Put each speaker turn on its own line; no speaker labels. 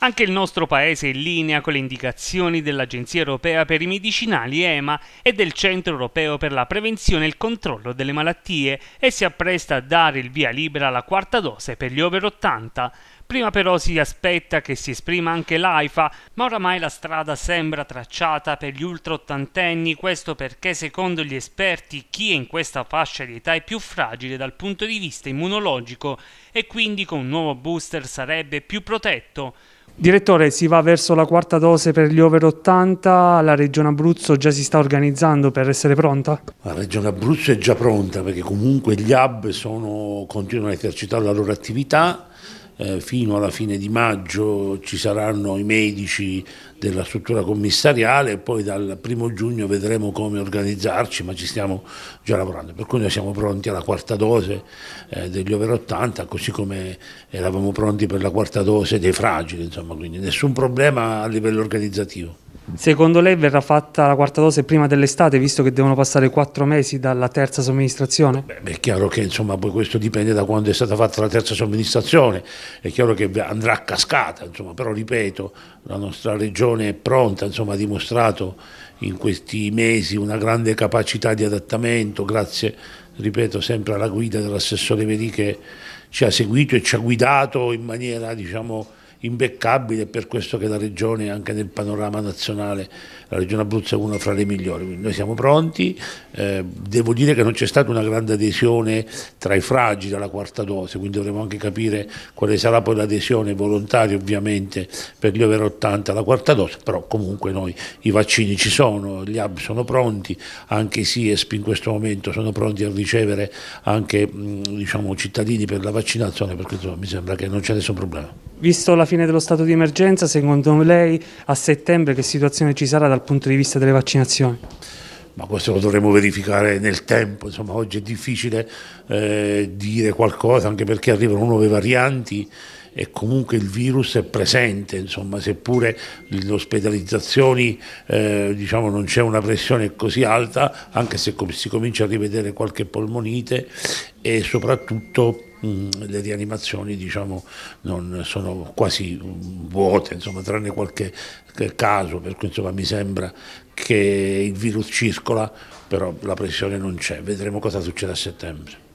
Anche il nostro Paese è in linea con le indicazioni dell'Agenzia europea per i medicinali EMA e del Centro europeo per la prevenzione e il controllo delle malattie e si appresta a dare il via libera alla quarta dose per gli over 80. Prima però si aspetta che si esprima anche l'AIFA, ma oramai la strada sembra tracciata per gli ultra ottantenni, questo perché secondo gli esperti chi è in questa fascia di età è più fragile dal punto di vista immunologico e quindi con un nuovo booster sarebbe più protetto.
Direttore, si va verso la quarta dose per gli over 80, la Regione Abruzzo già si sta organizzando per essere pronta?
La Regione Abruzzo è già pronta perché comunque gli hub sono, continuano a esercitare la loro attività, eh, fino alla fine di maggio ci saranno i medici della struttura commissariale e poi dal primo giugno vedremo come organizzarci, ma ci stiamo già lavorando. Per cui noi siamo pronti alla quarta dose eh, degli over 80, così come eravamo pronti per la quarta dose dei fragili, insomma, quindi nessun problema a livello organizzativo.
Secondo lei verrà fatta la quarta dose prima dell'estate, visto che devono passare quattro mesi dalla terza somministrazione? Beh,
è chiaro che insomma, poi questo dipende da quando è stata fatta la terza somministrazione, è chiaro che andrà a cascata, insomma, però ripeto, la nostra regione è pronta, insomma, ha dimostrato in questi mesi una grande capacità di adattamento, grazie, ripeto, sempre alla guida dell'assessore Veri che ci ha seguito e ci ha guidato in maniera, diciamo, imbeccabile, per questo che la regione anche nel panorama nazionale, la regione Abruzzo è una fra le migliori, Quindi noi siamo pronti, eh, devo dire che non c'è stata una grande adesione tra i fragili alla quarta dose, quindi dovremo anche capire quale sarà poi l'adesione volontaria ovviamente per gli over 80 alla quarta dose, però comunque noi i vaccini ci sono, gli hub sono pronti, anche i SIESP in questo momento sono pronti a ricevere anche diciamo, cittadini per la vaccinazione, perché insomma, mi sembra che non c'è nessun problema.
Visto la fine dello stato di emergenza, secondo lei a settembre che situazione ci sarà dal punto di vista delle vaccinazioni?
ma questo lo dovremo verificare nel tempo, insomma oggi è difficile eh, dire qualcosa anche perché arrivano nuove varianti e comunque il virus è presente, insomma, seppure le ospedalizzazioni eh, diciamo, non c'è una pressione così alta, anche se si comincia a rivedere qualche polmonite e soprattutto mh, le rianimazioni diciamo, non sono quasi vuote, insomma, tranne qualche caso, per cui insomma, mi sembra che il virus circola, però la pressione non c'è, vedremo cosa succede a settembre.